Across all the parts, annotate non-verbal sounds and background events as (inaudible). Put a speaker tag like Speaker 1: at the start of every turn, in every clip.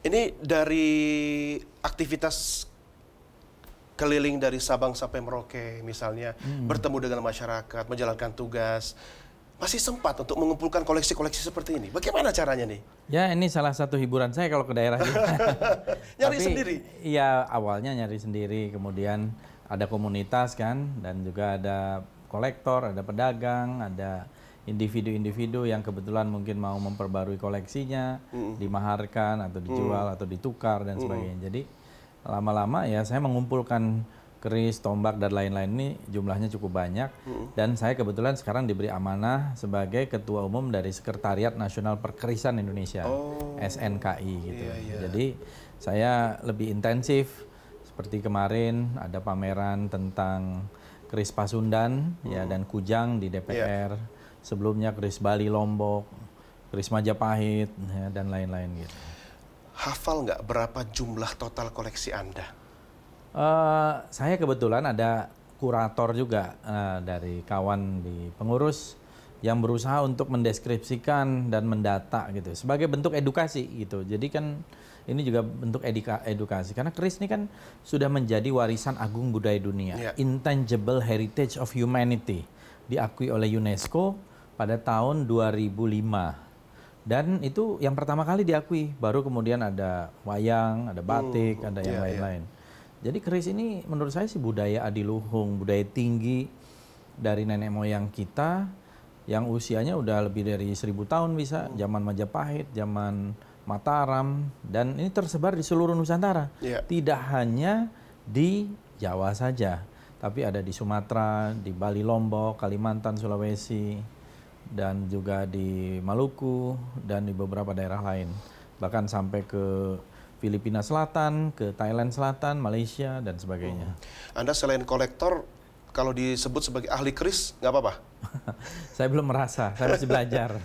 Speaker 1: Ini dari aktivitas keliling dari Sabang sampai Merauke misalnya, hmm. bertemu dengan masyarakat, menjalankan tugas, masih sempat untuk mengumpulkan koleksi-koleksi seperti ini. Bagaimana caranya nih?
Speaker 2: Ya ini salah satu hiburan saya kalau ke daerah. (laughs) nyari Tapi, sendiri? Iya awalnya nyari sendiri, kemudian ada komunitas kan, dan juga ada kolektor, ada pedagang, ada individu-individu yang kebetulan mungkin mau memperbarui koleksinya, mm. dimaharkan atau dijual mm. atau ditukar dan sebagainya. Mm. Jadi lama-lama ya saya mengumpulkan keris, tombak dan lain-lain ini jumlahnya cukup banyak hmm. dan saya kebetulan sekarang diberi amanah sebagai ketua umum dari Sekretariat Nasional Perkerisan Indonesia oh. SNKI gitu. Yeah, yeah. Jadi saya lebih intensif seperti kemarin ada pameran tentang keris Pasundan hmm. ya mm. dan Kujang di DPR. Yeah sebelumnya Kris Bali Lombok, Kris Majapahit ya, dan lain-lain gitu.
Speaker 1: Hafal nggak berapa jumlah total koleksi Anda?
Speaker 2: Uh, saya kebetulan ada kurator juga uh, dari kawan di pengurus yang berusaha untuk mendeskripsikan dan mendata gitu sebagai bentuk edukasi gitu. Jadi kan ini juga bentuk edika, edukasi karena keris ini kan sudah menjadi warisan agung budaya dunia, yeah. intangible heritage of humanity diakui oleh UNESCO pada tahun 2005. Dan itu yang pertama kali diakui, baru kemudian ada wayang, ada batik, hmm, ada yang iya, iya. lain-lain. Yeah, yeah. Jadi keris ini menurut saya sih budaya adiluhung, budaya tinggi dari nenek moyang kita yang usianya udah lebih dari seribu tahun bisa, hmm. zaman Majapahit, zaman Mataram, dan ini tersebar di seluruh Nusantara. Yeah. Tidak hanya di Jawa saja, tapi ada di Sumatera, di Bali, Lombok, Kalimantan, Sulawesi, dan juga di Maluku dan di beberapa daerah lain. Bahkan sampai ke Filipina Selatan, ke Thailand Selatan, Malaysia dan sebagainya.
Speaker 1: Hmm. Anda selain kolektor kalau disebut sebagai ahli keris nggak apa-apa?
Speaker 2: (laughs) saya belum merasa, saya masih belajar. (laughs)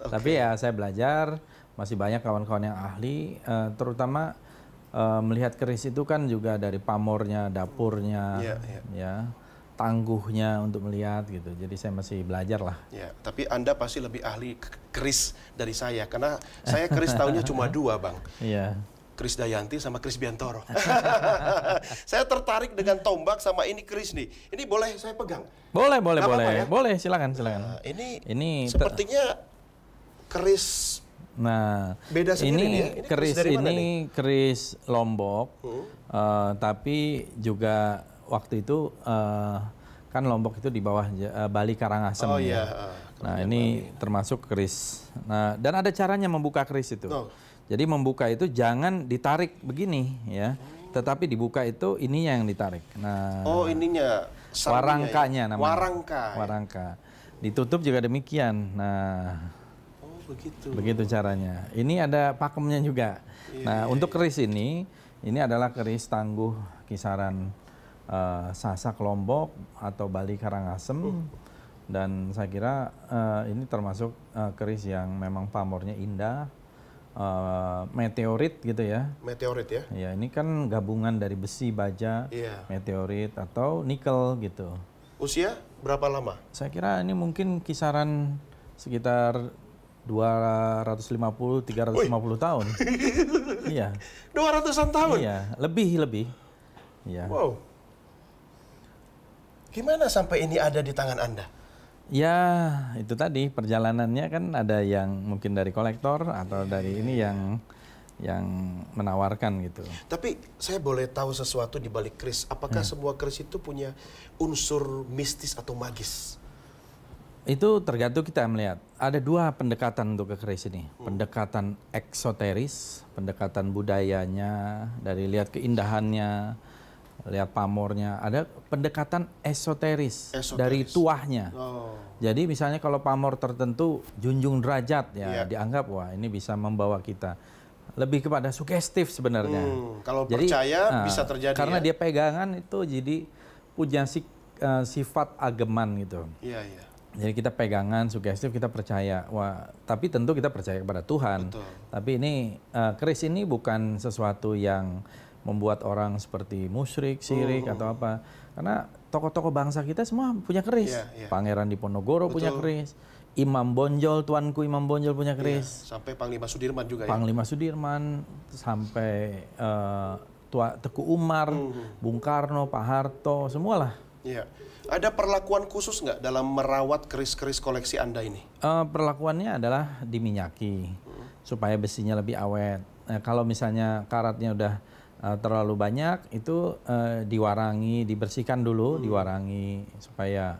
Speaker 2: okay. Tapi ya saya belajar, masih banyak kawan-kawan yang ahli, uh, terutama uh, melihat keris itu kan juga dari pamornya, dapurnya, yeah, yeah. ya tangguhnya untuk melihat gitu. Jadi saya masih belajar lah.
Speaker 1: Ya, tapi Anda pasti lebih ahli keris dari saya karena saya keris tahunya cuma (laughs) dua, Bang. Iya. Kris Dayanti sama Kris Biantoro. (laughs) saya tertarik dengan tombak sama ini Kris nih. Ini boleh saya pegang?
Speaker 2: Boleh, boleh, Gak boleh. Apa ya? Boleh, silakan, silakan. Nah, ini ini sepertinya keris. Nah, beda sendiri ini, ya. ini keris, ini keris Lombok, hmm. uh, tapi juga waktu itu uh, kan Lombok itu di bawah uh, Bali Karangasem. Oh iya, Ya. Uh, nah ini Bali. termasuk keris. Nah dan ada caranya membuka keris itu. Jadi membuka itu jangan ditarik begini ya, tetapi dibuka itu ininya yang ditarik. Nah. Oh
Speaker 1: ininya. Warangkanya ya? namanya. Warangka.
Speaker 2: Warangka. Ditutup juga demikian. Nah. Oh begitu. Begitu caranya. Ini ada pakemnya juga. Iya, nah iya, untuk iya. keris ini, ini adalah keris tangguh kisaran uh, eh, Sasak Lombok atau Bali Karangasem hmm. dan saya kira uh, ini termasuk uh, keris yang memang pamornya indah uh, meteorit gitu ya meteorit ya ya ini kan gabungan dari besi baja yeah. meteorit atau nikel gitu
Speaker 1: usia berapa lama
Speaker 2: saya kira ini mungkin kisaran sekitar 250 350 Ui. tahun (laughs) iya
Speaker 1: 200-an tahun
Speaker 2: iya lebih lebih iya
Speaker 1: wow Gimana sampai ini ada di tangan Anda?
Speaker 2: Ya, itu tadi perjalanannya kan ada yang mungkin dari kolektor atau dari ini yang yang menawarkan gitu.
Speaker 1: Tapi saya boleh tahu sesuatu di balik keris. Apakah hmm. Ya. semua keris itu punya unsur mistis atau magis?
Speaker 2: Itu tergantung kita melihat. Ada dua pendekatan untuk ke keris ini. Hmm. Pendekatan eksoteris, pendekatan budayanya, dari lihat keindahannya, lihat pamornya. Ada pendekatan esoteris, esoteris. dari tuahnya. Oh. Jadi misalnya kalau pamor tertentu junjung derajat ya yeah. dianggap wah ini bisa membawa kita lebih kepada sugestif sebenarnya. Hmm, kalau jadi, percaya uh, bisa terjadi. Karena ya? dia pegangan itu jadi punya si, uh, eh, sifat ageman gitu. Iya yeah, iya. Yeah. Jadi kita pegangan sugestif kita percaya. Wah, tapi tentu kita percaya kepada Tuhan. Betul. Tapi ini uh, ini bukan sesuatu yang membuat orang seperti musyrik, oh. sirik hmm. atau apa. Karena tokoh-tokoh bangsa kita semua punya keris. Yeah, yeah. Pangeran Diponegoro punya keris. Imam Bonjol, tuanku Imam Bonjol punya iya, keris.
Speaker 1: Yeah, sampai Panglima Sudirman juga Panglima ya. Panglima
Speaker 2: Sudirman sampai eh, uh, Teku Umar, hmm. Bung Karno, Pak Harto, semualah.
Speaker 1: Iya. Ada perlakuan khusus nggak dalam merawat keris-keris koleksi Anda ini?
Speaker 2: Uh, perlakuannya adalah diminyaki hmm. supaya besinya lebih awet. Nah, kalau misalnya karatnya udah Eh, terlalu banyak itu eh, diwarangi, dibersihkan dulu, hmm. diwarangi supaya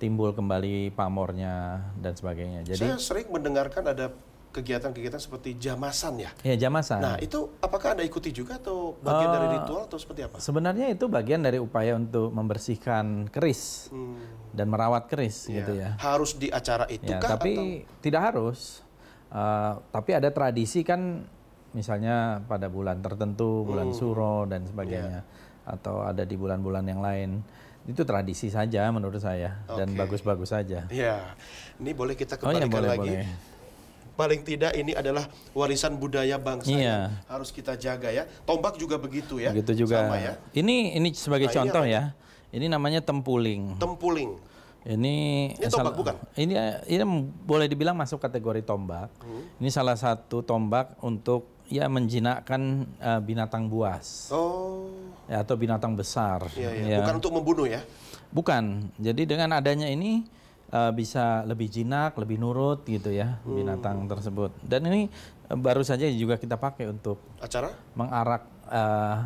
Speaker 2: timbul kembali pamornya dan sebagainya. Jadi saya sering
Speaker 1: mendengarkan ada kegiatan-kegiatan seperti jamasan ya.
Speaker 2: Iya, jamasan. Nah,
Speaker 1: itu apakah Anda ikuti juga atau bagian uh, dari eh, ritual atau seperti apa?
Speaker 2: Sebenarnya itu bagian dari upaya untuk membersihkan keris hmm. dan merawat keris ya. gitu ya.
Speaker 1: Harus di acara iya, itu ya, kah? Tapi atau?
Speaker 2: tidak harus. Uh, tapi ada tradisi kan misalnya pada bulan tertentu, bulan hmm. suro dan sebagainya yeah. atau ada di bulan-bulan yang lain. Itu tradisi saja menurut saya dan bagus-bagus saja.
Speaker 1: Iya. Ini boleh kita kembalikan oh, iya, lagi. Boleh. Paling tidak ini adalah warisan budaya bangsa iya. yang harus kita jaga ya. Tombak juga begitu ya. Begitu juga. Sama ya.
Speaker 2: Ini ini sebagai nah, contoh ini ya. Ini namanya tempuling. Tempuling. Ini, ini tombak bukan? Ini ini boleh dibilang masuk kategori tombak. Hmm. Ini salah satu tombak untuk ya menjinakkan uh, binatang buas. Oh. Ya, atau binatang besar. Ya, ya. Ya. Bukan untuk membunuh ya? Bukan. Jadi dengan adanya ini uh, bisa lebih jinak, lebih nurut gitu ya hmm. binatang tersebut. Dan ini eh, baru saja juga kita pakai untuk acara mengarak. Uh,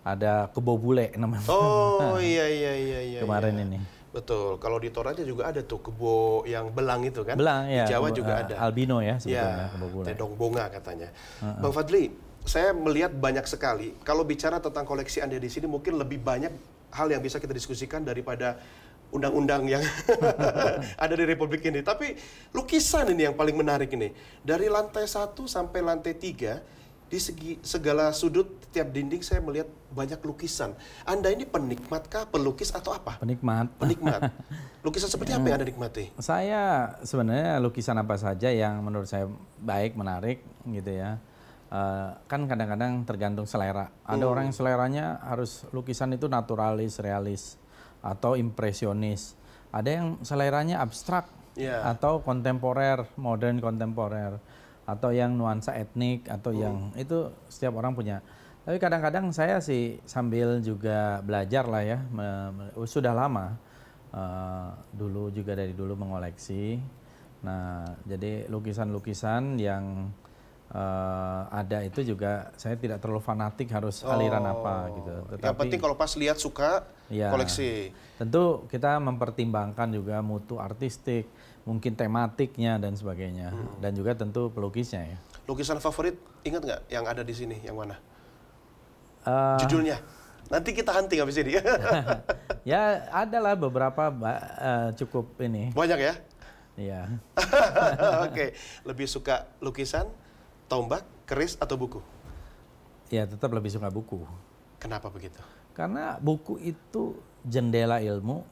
Speaker 2: ada kebo bule namanya. Oh (laughs) iya iya iya iya. Kemarin iya. ini.
Speaker 1: Betul. Kalau di Toraja juga ada tuh kebo yang belang itu kan. Belang ya. Di Jawa juga eh, ada.
Speaker 2: Albino ya iya, sebetulnya. Ya, tedong
Speaker 1: bunga katanya. Uh -uh. Bang Fadli, saya melihat banyak sekali. Kalau bicara tentang koleksi Anda di sini mungkin lebih banyak hal yang bisa kita diskusikan daripada undang-undang yang (laughs) ada di Republik ini. Tapi lukisan ini yang paling menarik ini. Dari lantai 1 sampai lantai 3 di segi segala sudut tiap dinding saya melihat banyak lukisan. Anda ini penikmatkah pelukis atau apa?
Speaker 2: Penikmat. Penikmat.
Speaker 1: (laughs) Lukisan seperti apa yang Anda nikmati?
Speaker 2: Saya sebenarnya lukisan apa saja yang menurut saya baik, menarik gitu ya. Uh, kan kadang-kadang tergantung selera. Ada hmm. orang yang seleranya harus lukisan itu naturalis, realis atau impresionis. Ada yang seleranya abstrak yeah. atau kontemporer, modern kontemporer atau yang nuansa etnik atau hmm. yang itu setiap orang punya. Tapi kadang-kadang saya sih sambil juga belajar lah ya, me, me, oh, sudah lama uh, dulu juga dari dulu mengoleksi. Nah, jadi lukisan-lukisan yang uh, ada itu juga saya tidak terlalu fanatik harus oh, aliran apa gitu. Tetapi, yang penting kalau
Speaker 1: pas lihat suka ya, koleksi.
Speaker 2: Tentu kita mempertimbangkan juga mutu artistik, mungkin tematiknya dan sebagainya, hmm. dan juga tentu pelukisnya ya.
Speaker 1: Lukisan favorit ingat nggak yang ada di sini yang mana?
Speaker 2: Uh, Judulnya.
Speaker 1: Nanti kita hunting habis ini.
Speaker 2: (laughs) ya, adalah beberapa uh, cukup ini. Banyak ya? Iya. (laughs)
Speaker 1: Oke, okay. lebih suka lukisan tombak, keris, atau buku?
Speaker 2: Ya, tetap lebih suka buku.
Speaker 1: Kenapa begitu?
Speaker 2: Karena buku itu jendela ilmu.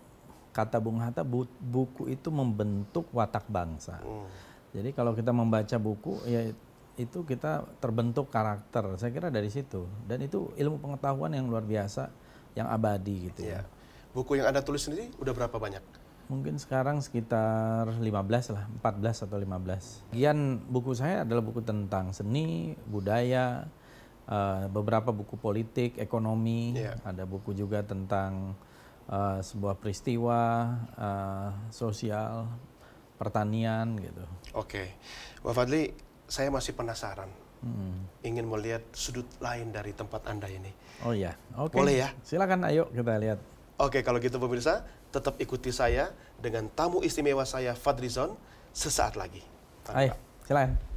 Speaker 2: Kata Bung Hatta, bu buku itu membentuk watak bangsa. Hmm. Jadi kalau kita membaca buku, ya itu kita terbentuk karakter. Saya kira dari situ. Dan itu ilmu pengetahuan yang luar biasa, yang abadi gitu ya. ya.
Speaker 1: Buku yang Anda tulis sendiri
Speaker 2: udah berapa banyak? Mungkin sekarang sekitar 15 lah, 14 atau 15. Gian buku saya adalah buku tentang seni, budaya, eh, beberapa buku politik, ekonomi, yeah. ada buku juga tentang eh, sebuah peristiwa eh, sosial, pertanian gitu. Oke, okay. Wah Fadli,
Speaker 1: saya masih penasaran. Hmm. Ingin melihat sudut lain dari tempat Anda ini.
Speaker 2: Oh ya, oke. Okay. Boleh ya? Silakan ayo kita lihat.
Speaker 1: Oke, kalau gitu pemirsa, tetap ikuti saya dengan tamu istimewa saya Fadrizon sesaat lagi.
Speaker 2: Ayo, silakan.